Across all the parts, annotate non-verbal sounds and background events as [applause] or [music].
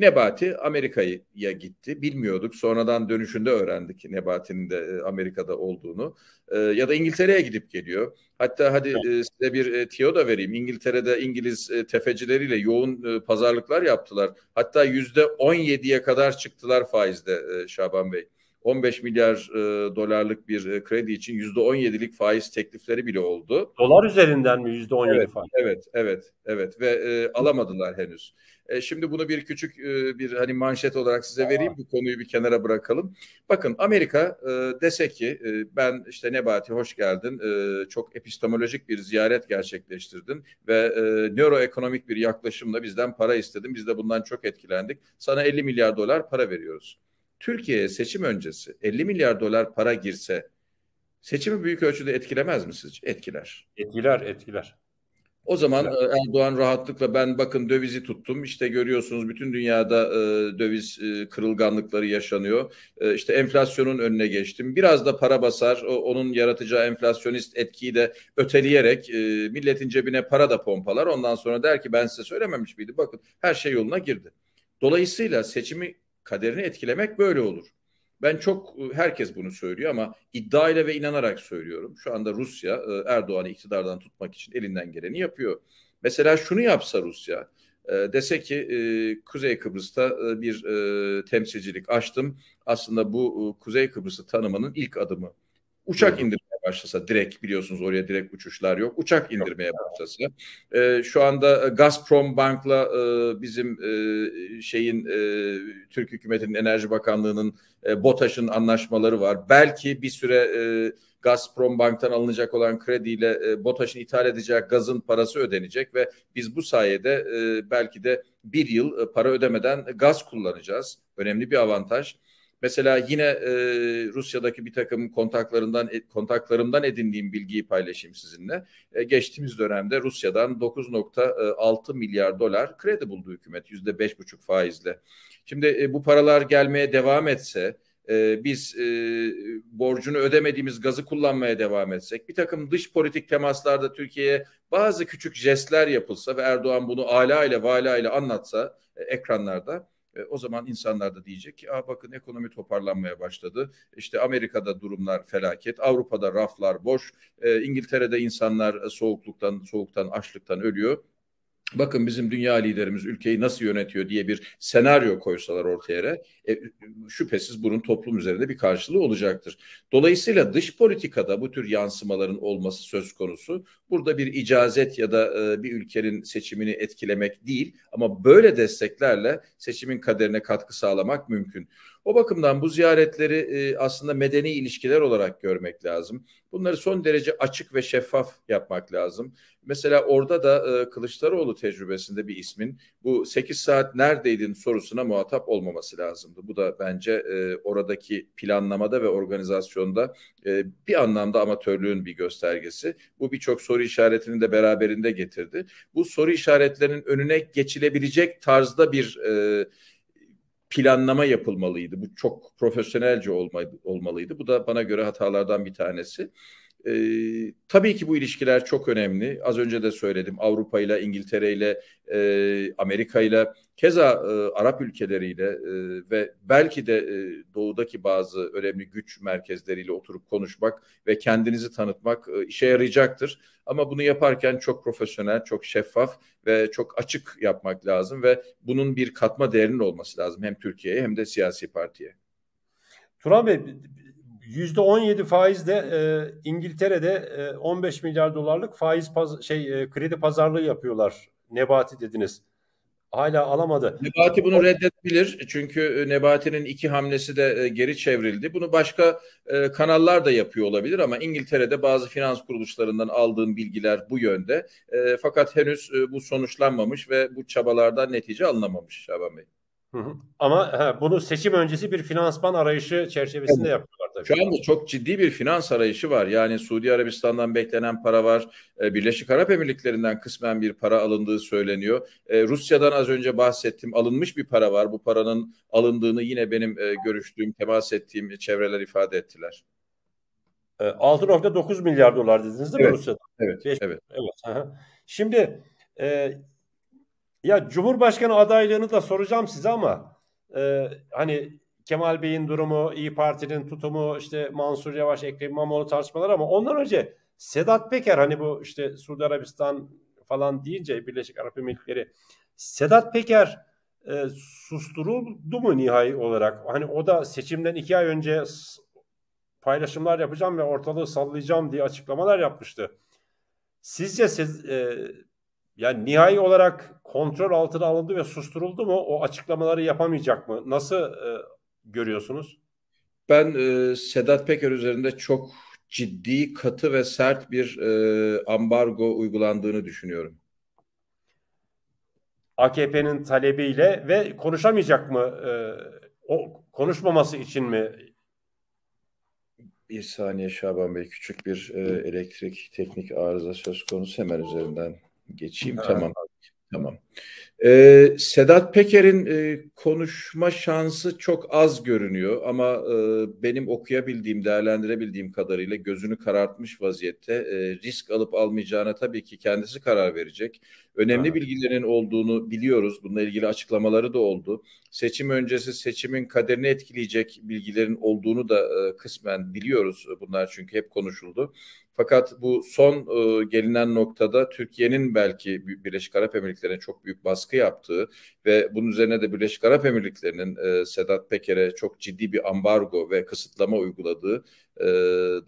Nebati Amerika'ya gitti. Bilmiyorduk. Sonradan dönüşünde öğrendik Nebati'nin de e, Amerika'da olduğunu. E, ya da İngiltere'ye gidip geliyor. Hatta hadi e, size bir tiyo da vereyim. İngiltere'de İngiliz tefecileriyle yoğun pazarlıklar yaptılar. Hatta yüzde on yediye kadar çıktılar faizde Şaban Bey. 15 milyar e, dolarlık bir e, kredi için %17'lik faiz teklifleri bile oldu. Dolar üzerinden mi %17 evet, faiz? Evet, evet, evet ve e, alamadılar henüz. E, şimdi bunu bir küçük e, bir hani manşet olarak size vereyim. Bu konuyu bir kenara bırakalım. Bakın Amerika e, dese ki e, ben işte Nebati hoş geldin. E, çok epistemolojik bir ziyaret gerçekleştirdin ve e, nöroekonomik bir yaklaşımla bizden para istedin. Biz de bundan çok etkilendik. Sana 50 milyar dolar para veriyoruz. Türkiye'ye seçim öncesi 50 milyar dolar para girse seçimi büyük ölçüde etkilemez mi sizce? Etkiler. Etkiler, etkiler. O zaman evet. E, Erdoğan rahatlıkla ben bakın dövizi tuttum. İşte görüyorsunuz bütün dünyada e, döviz e, kırılganlıkları yaşanıyor. E, işte enflasyonun önüne geçtim. Biraz da para basar. O, onun yaratacağı enflasyonist etkiyi de öteleyerek e, milletin cebine para da pompalar. Ondan sonra der ki ben size söylememiş miydim? Bakın her şey yoluna girdi. Dolayısıyla seçimi kaderini etkilemek böyle olur. Ben çok e, herkes bunu söylüyor ama iddiayla ve inanarak söylüyorum. Şu anda Rusya e, Erdoğan'ı iktidardan tutmak için elinden geleni yapıyor. Mesela şunu yapsa Rusya e, dese ki Kuzey Kıbrıs'ta bir temsilcilik açtım. Aslında bu Kuzey Kıbrıs'ı tanımanın ilk adımı Uçak indirmeye başlasa direkt biliyorsunuz oraya direkt uçuşlar yok. Uçak indirmeye başlasa. E, şu anda e, Gazprom Bank'la e, bizim e, şeyin e, Türk hükümetinin Enerji Bakanlığı'nın e, BOTAŞ'ın anlaşmaları var. Belki bir süre e, Gazprom Bank'tan alınacak olan krediyle e, BOTAŞ'ın ithal edeceği gazın parası ödenecek ve biz bu sayede e, belki de bir yıl e, para ödemeden gaz kullanacağız. Önemli bir avantaj. Mesela yine e, Rusya'daki bir takım kontaklarından e, kontaklarımdan edindiğim bilgiyi paylaşayım sizinle. E, geçtiğimiz dönemde Rusya'dan 9.6 milyar dolar kredi buldu hükümet yüzde beş buçuk faizle. Şimdi e, bu paralar gelmeye devam etse e, biz e, borcunu ödemediğimiz gazı kullanmaya devam etsek bir takım dış politik temaslarda Türkiye'ye bazı küçük jestler yapılsa ve Erdoğan bunu ala ile vala ile anlatsa e, ekranlarda e, o zaman insanlar da diyecek ki Aa, ah, bakın ekonomi toparlanmaya başladı. İşte Amerika'da durumlar felaket, Avrupa'da raflar boş, e, İngiltere'de insanlar e, soğukluktan, soğuktan, açlıktan ölüyor bakın bizim dünya liderimiz ülkeyi nasıl yönetiyor diye bir senaryo koysalar ortaya e, şüphesiz bunun toplum üzerinde bir karşılığı olacaktır. Dolayısıyla dış politikada bu tür yansımaların olması söz konusu. Burada bir icazet ya da e, bir ülkenin seçimini etkilemek değil ama böyle desteklerle seçimin kaderine katkı sağlamak mümkün. O bakımdan bu ziyaretleri e, aslında medeni ilişkiler olarak görmek lazım. Bunları son derece açık ve şeffaf yapmak lazım. Mesela orada da e, Kılıçdaroğlu tecrübesinde bir ismin bu 8 saat neredeydin sorusuna muhatap olmaması lazımdı. Bu da bence e, oradaki planlamada ve organizasyonda e, bir anlamda amatörlüğün bir göstergesi. Bu birçok soru işaretini de beraberinde getirdi. Bu soru işaretlerinin önüne geçilebilecek tarzda bir e, planlama yapılmalıydı. Bu çok profesyonelce olmalıydı. Bu da bana göre hatalardan bir tanesi. E, tabii ki bu ilişkiler çok önemli. Az önce de söyledim Avrupa ile İngiltere ile e, Amerika ile keza e, Arap ülkeleriyle e, ve belki de e, doğudaki bazı önemli güç merkezleriyle oturup konuşmak ve kendinizi tanıtmak e, işe yarayacaktır. Ama bunu yaparken çok profesyonel, çok şeffaf ve çok açık yapmak lazım ve bunun bir katma değerinin olması lazım hem Türkiye'ye hem de siyasi partiye. Turan Bey Yüzde %17 faizle e, İngiltere'de e, 15 milyar dolarlık faiz paz şey e, kredi pazarlığı yapıyorlar. Nebati dediniz. Hala alamadı. Nebati bunu reddedebilir. Çünkü e, Nebati'nin iki hamlesi de e, geri çevrildi. Bunu başka e, kanallar da yapıyor olabilir ama İngiltere'de bazı finans kuruluşlarından aldığım bilgiler bu yönde. fakat henüz bu sonuçlanmamış ve bu çabalardan netice alınamamış Şaban Bey. Hı hı. Ama he, bunu seçim öncesi bir finansman arayışı çerçevesinde evet. yapıyor tabii. Şu anda çok ciddi bir finans arayışı var. Yani Suudi Arabistan'dan beklenen para var. E, Birleşik Arap Emirlikleri'nden kısmen bir para alındığı söyleniyor. E, Rusya'dan az önce bahsettim. Alınmış bir para var. Bu paranın alındığını yine benim e, görüştüğüm, temas ettiğim çevreler ifade ettiler. 6.9 milyar dolar dediniz değil evet, mi Rusya'da? Evet. Beş, evet. evet. Şimdi e, ya Cumhurbaşkanı adaylığını da soracağım size ama e, hani Kemal Bey'in durumu, İyi Parti'nin tutumu, işte Mansur Yavaş, Ekrem İmamoğlu tartışmaları ama ondan önce Sedat Peker hani bu işte Suudi Arabistan falan deyince Birleşik Arap Emirlikleri Sedat Peker e, susturuldu mu nihai olarak? Hani o da seçimden iki ay önce paylaşımlar yapacağım ve ortalığı sallayacağım diye açıklamalar yapmıştı. Sizce siz e, yani nihai olarak kontrol altına alındı ve susturuldu mu? O açıklamaları yapamayacak mı? Nasıl e, görüyorsunuz? Ben e, Sedat Peker üzerinde çok ciddi, katı ve sert bir e, ambargo uygulandığını düşünüyorum. AKP'nin talebiyle ve konuşamayacak mı? E, o konuşmaması için mi? Bir saniye Şaban Bey küçük bir e, elektrik teknik arıza söz konusu hemen üzerinden geçeyim. Ha. Tamam. Tamam. Ee, Sedat Peker'in e, konuşma şansı çok az görünüyor ama e, benim okuyabildiğim, değerlendirebildiğim kadarıyla gözünü karartmış vaziyette. E, risk alıp almayacağına tabii ki kendisi karar verecek. Önemli evet. bilgilerin olduğunu biliyoruz. Bununla ilgili açıklamaları da oldu. Seçim öncesi seçimin kaderini etkileyecek bilgilerin olduğunu da e, kısmen biliyoruz. Bunlar çünkü hep konuşuldu. Fakat bu son e, gelinen noktada Türkiye'nin belki Birleşik Arap Emirlikleri'ne çok büyük baskı yaptığı ve bunun üzerine de Birleşik Arap Emirlikleri'nin e, Sedat Peker'e çok ciddi bir ambargo ve kısıtlama uyguladığı e,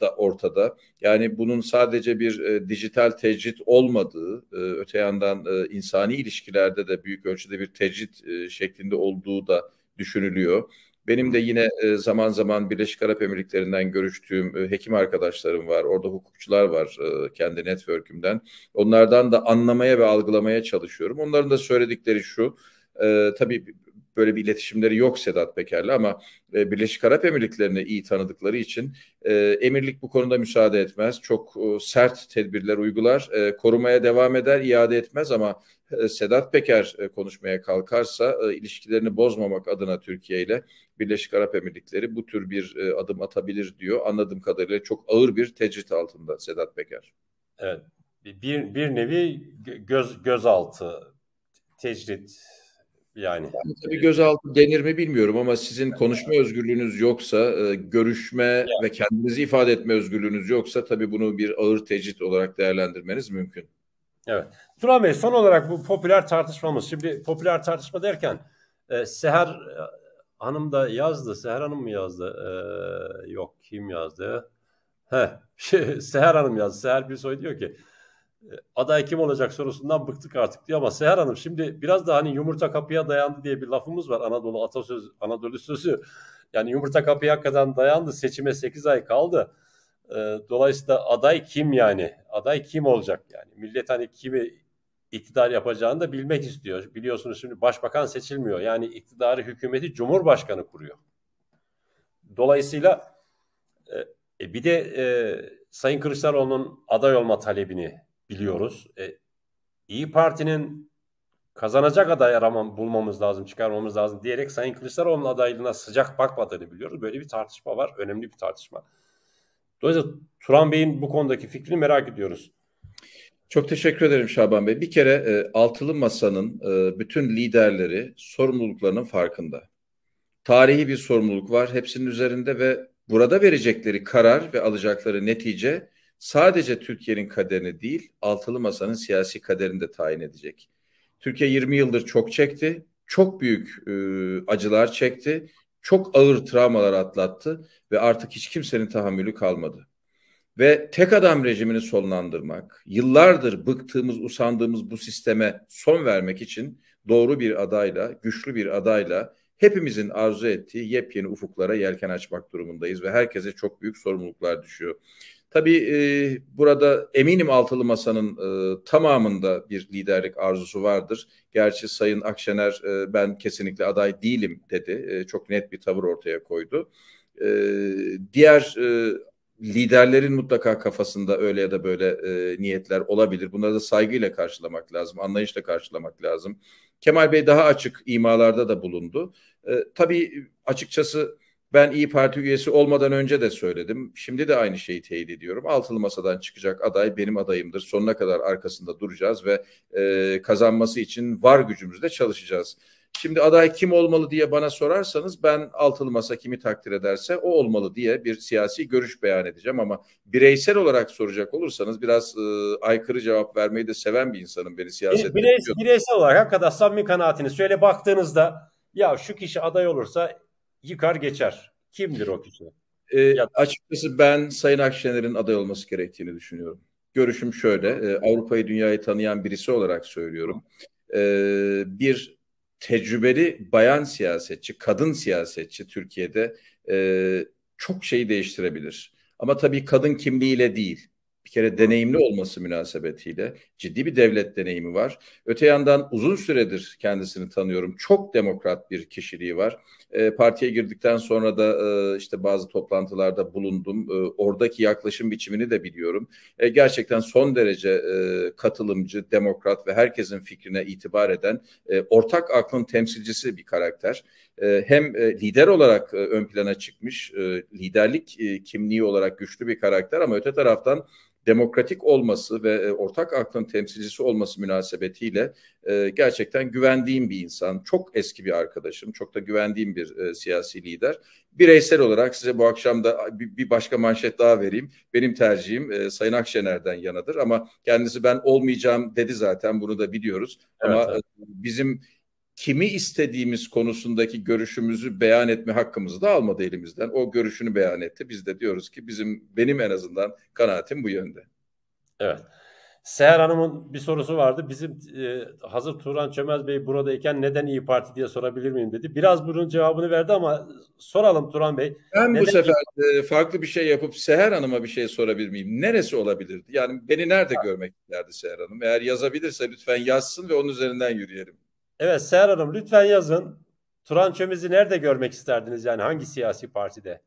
da ortada. Yani bunun sadece bir e, dijital tecrit olmadığı, e, öte yandan e, insani ilişkilerde de büyük ölçüde bir tecrit e, şeklinde olduğu da düşünülüyor. Benim de yine e, zaman zaman Birleşik Arap Emirlikleri'nden görüştüğüm e, hekim arkadaşlarım var. Orada hukukçular var e, kendi network'ümden. Onlardan da anlamaya ve algılamaya çalışıyorum. Onların da söyledikleri şu. Tabii böyle bir iletişimleri yok Sedat Peker'le ama e, Birleşik Arap Emirlikleri'ni iyi tanıdıkları için e, emirlik bu konuda müsaade etmez. Çok e, sert tedbirler uygular, e, korumaya devam eder, iade etmez ama e, Sedat Peker e, konuşmaya kalkarsa e, ilişkilerini bozmamak adına Türkiye ile Birleşik Arap Emirlikleri bu tür bir e, adım atabilir diyor. Anladığım kadarıyla çok ağır bir tecrit altında Sedat Peker. Evet. Bir, bir nevi göz gözaltı tecrit yani. yani tabii gözaltı denir mi bilmiyorum ama sizin konuşma özgürlüğünüz yoksa, e, görüşme yani. ve kendinizi ifade etme özgürlüğünüz yoksa tabii bunu bir ağır tecrit olarak değerlendirmeniz mümkün. Evet. Turan Bey son olarak bu popüler tartışmamız. Şimdi popüler tartışma derken e, Seher e, Hanım da yazdı. Seher Hanım mı yazdı? E, yok kim yazdı? He, [laughs] Seher Hanım yazdı. Seher Gülsoy diyor ki aday kim olacak sorusundan bıktık artık diyor ama Seher Hanım şimdi biraz da hani yumurta kapıya dayandı diye bir lafımız var Anadolu Atasözü Anadolu sözü. Yani yumurta kapıya kadar dayandı seçime 8 ay kaldı. Ee, dolayısıyla aday kim yani? Aday kim olacak yani? Millet hani kimi iktidar yapacağını da bilmek istiyor. Biliyorsunuz şimdi başbakan seçilmiyor. Yani iktidarı hükümeti cumhurbaşkanı kuruyor. Dolayısıyla e, e bir de e, Sayın Kılıçdaroğlu'nun aday olma talebini biliyoruz. E, İyi Parti'nin kazanacak aday aramam, bulmamız lazım, çıkarmamız lazım diyerek Sayın Kılıçdaroğlu'nun adaylığına sıcak bakmadığını biliyoruz. Böyle bir tartışma var. Önemli bir tartışma. Dolayısıyla Turan Bey'in bu konudaki fikrini merak ediyoruz. Çok teşekkür ederim Şaban Bey. Bir kere e, altılı masanın e, bütün liderleri sorumluluklarının farkında. Tarihi bir sorumluluk var hepsinin üzerinde ve burada verecekleri karar ve alacakları netice sadece Türkiye'nin kaderini değil altılı masanın siyasi kaderini de tayin edecek. Türkiye 20 yıldır çok çekti, çok büyük e, acılar çekti, çok ağır travmalar atlattı ve artık hiç kimsenin tahammülü kalmadı. Ve tek adam rejimini sonlandırmak, yıllardır bıktığımız, usandığımız bu sisteme son vermek için doğru bir adayla, güçlü bir adayla hepimizin arzu ettiği yepyeni ufuklara yelken açmak durumundayız ve herkese çok büyük sorumluluklar düşüyor. Tabii e, burada eminim altılı masanın e, tamamında bir liderlik arzusu vardır. Gerçi Sayın Akşener e, ben kesinlikle aday değilim dedi. E, çok net bir tavır ortaya koydu. E, diğer e, liderlerin mutlaka kafasında öyle ya da böyle e, niyetler olabilir. Bunları da saygıyla karşılamak lazım, anlayışla karşılamak lazım. Kemal Bey daha açık imalarda da bulundu. E, tabii açıkçası ben İyi Parti üyesi olmadan önce de söyledim. Şimdi de aynı şeyi teyit ediyorum. Altılı masadan çıkacak aday benim adayımdır. Sonuna kadar arkasında duracağız ve e, kazanması için var gücümüzle çalışacağız. Şimdi aday kim olmalı diye bana sorarsanız ben altılı masa kimi takdir ederse o olmalı diye bir siyasi görüş beyan edeceğim ama bireysel olarak soracak olursanız biraz e, aykırı cevap vermeyi de seven bir insanım beni siyasette. Bireysel, bireysel olarak hakikaten samimi kanaatini Şöyle baktığınızda ya şu kişi aday olursa yıkar geçer. Kimdir o kişi? E, açıkçası ben Sayın Akşener'in aday olması gerektiğini düşünüyorum. Görüşüm şöyle, e, Avrupa'yı dünyayı tanıyan birisi olarak söylüyorum. E, bir tecrübeli bayan siyasetçi, kadın siyasetçi Türkiye'de e, çok şeyi değiştirebilir. Ama tabii kadın kimliğiyle değil bir kere deneyimli olması münasebetiyle ciddi bir devlet deneyimi var. Öte yandan uzun süredir kendisini tanıyorum. Çok demokrat bir kişiliği var. E, partiye girdikten sonra da e, işte bazı toplantılarda bulundum. E, oradaki yaklaşım biçimini de biliyorum. gerçekten son derece katılımcı, demokrat ve herkesin fikrine itibar eden ortak aklın temsilcisi bir karakter. hem lider olarak ön plana çıkmış, liderlik kimliği olarak güçlü bir karakter ama öte taraftan demokratik olması ve e, ortak aklın temsilcisi olması münasebetiyle e, gerçekten güvendiğim bir insan. Çok eski bir arkadaşım, çok da güvendiğim bir e, siyasi lider. Bireysel olarak size bu akşam da bir, bir başka manşet daha vereyim. Benim tercihim e, Sayın Akşener'den yanadır ama kendisi ben olmayacağım dedi zaten bunu da biliyoruz. Evet, ama evet. E, bizim kimi istediğimiz konusundaki görüşümüzü beyan etme hakkımızı da almadı elimizden. O görüşünü beyan etti. Biz de diyoruz ki bizim benim en azından kanaatim bu yönde. Evet. Seher Hanım'ın bir sorusu vardı. Bizim e, hazır Turan Çömez Bey buradayken neden İyi Parti diye sorabilir miyim dedi. Biraz bunun cevabını verdi ama soralım Turan Bey. Ben bu sefer e, farklı bir şey yapıp Seher Hanım'a bir şey sorabilir miyim? Neresi olabilirdi? Yani beni nerede ha. görmek isterdi Seher Hanım? Eğer yazabilirse lütfen yazsın ve onun üzerinden yürüyelim. Evet Seher Hanım lütfen yazın. Turan Çömez'i nerede görmek isterdiniz? Yani hangi siyasi partide?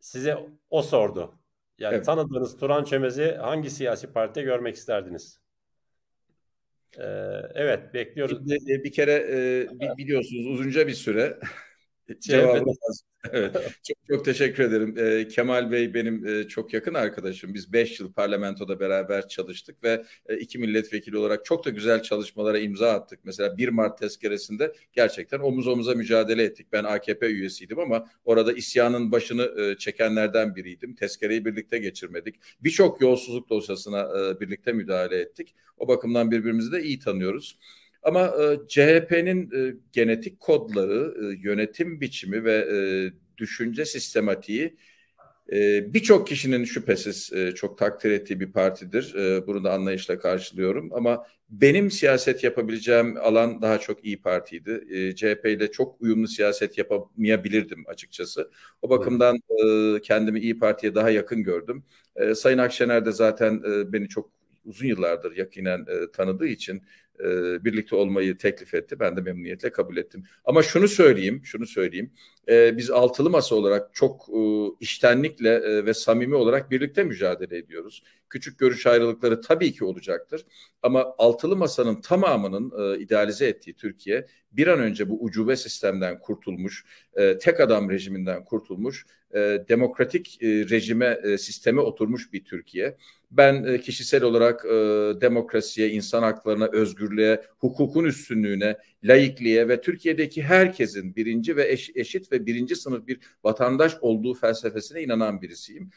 Size o sordu. Yani evet. tanıdığınız Turan Çömez'i hangi siyasi partide görmek isterdiniz? Ee, evet bekliyoruz. Şimdi, e, bir kere e, biliyorsunuz uzunca bir süre şey Cevabı [laughs] evet. Çok çok teşekkür ederim. E, Kemal Bey benim e, çok yakın arkadaşım. Biz 5 yıl parlamentoda beraber çalıştık ve e, iki milletvekili olarak çok da güzel çalışmalara imza attık. Mesela 1 Mart tezkeresinde gerçekten omuz omuza mücadele ettik. Ben AKP üyesiydim ama orada isyanın başını e, çekenlerden biriydim. Tezkereyi birlikte geçirmedik. Birçok yolsuzluk dosyasına e, birlikte müdahale ettik. O bakımdan birbirimizi de iyi tanıyoruz. Ama e, CHP'nin e, genetik kodları, e, yönetim biçimi ve e, düşünce sistematiği e, birçok kişinin şüphesiz e, çok takdir ettiği bir partidir. E, bunu da anlayışla karşılıyorum. Ama benim siyaset yapabileceğim alan daha çok iyi Parti'ydi. E, CHP ile çok uyumlu siyaset yapamayabilirdim açıkçası. O bakımdan e, kendimi iyi Parti'ye daha yakın gördüm. E, Sayın Akşener de zaten e, beni çok uzun yıllardır yakinen e, tanıdığı için e, birlikte olmayı teklif etti. Ben de memnuniyetle kabul ettim. Ama şunu söyleyeyim, şunu söyleyeyim. E, biz altılı masa olarak çok e, iştenlikle e, ve samimi olarak birlikte mücadele ediyoruz. Küçük görüş ayrılıkları tabii ki olacaktır. Ama altılı masanın tamamının e, idealize ettiği Türkiye bir an önce bu ucube sistemden kurtulmuş, e, tek adam rejiminden kurtulmuş, e, demokratik e, rejime, e, sisteme oturmuş bir Türkiye. Ben e, kişisel olarak e, demokrasiye, insan haklarına, özgürlüğe özgürlüğe, hukukun üstünlüğüne, laikliğe ve Türkiye'deki herkesin birinci ve eş, eşit ve birinci sınıf bir vatandaş olduğu felsefesine inanan birisiyim.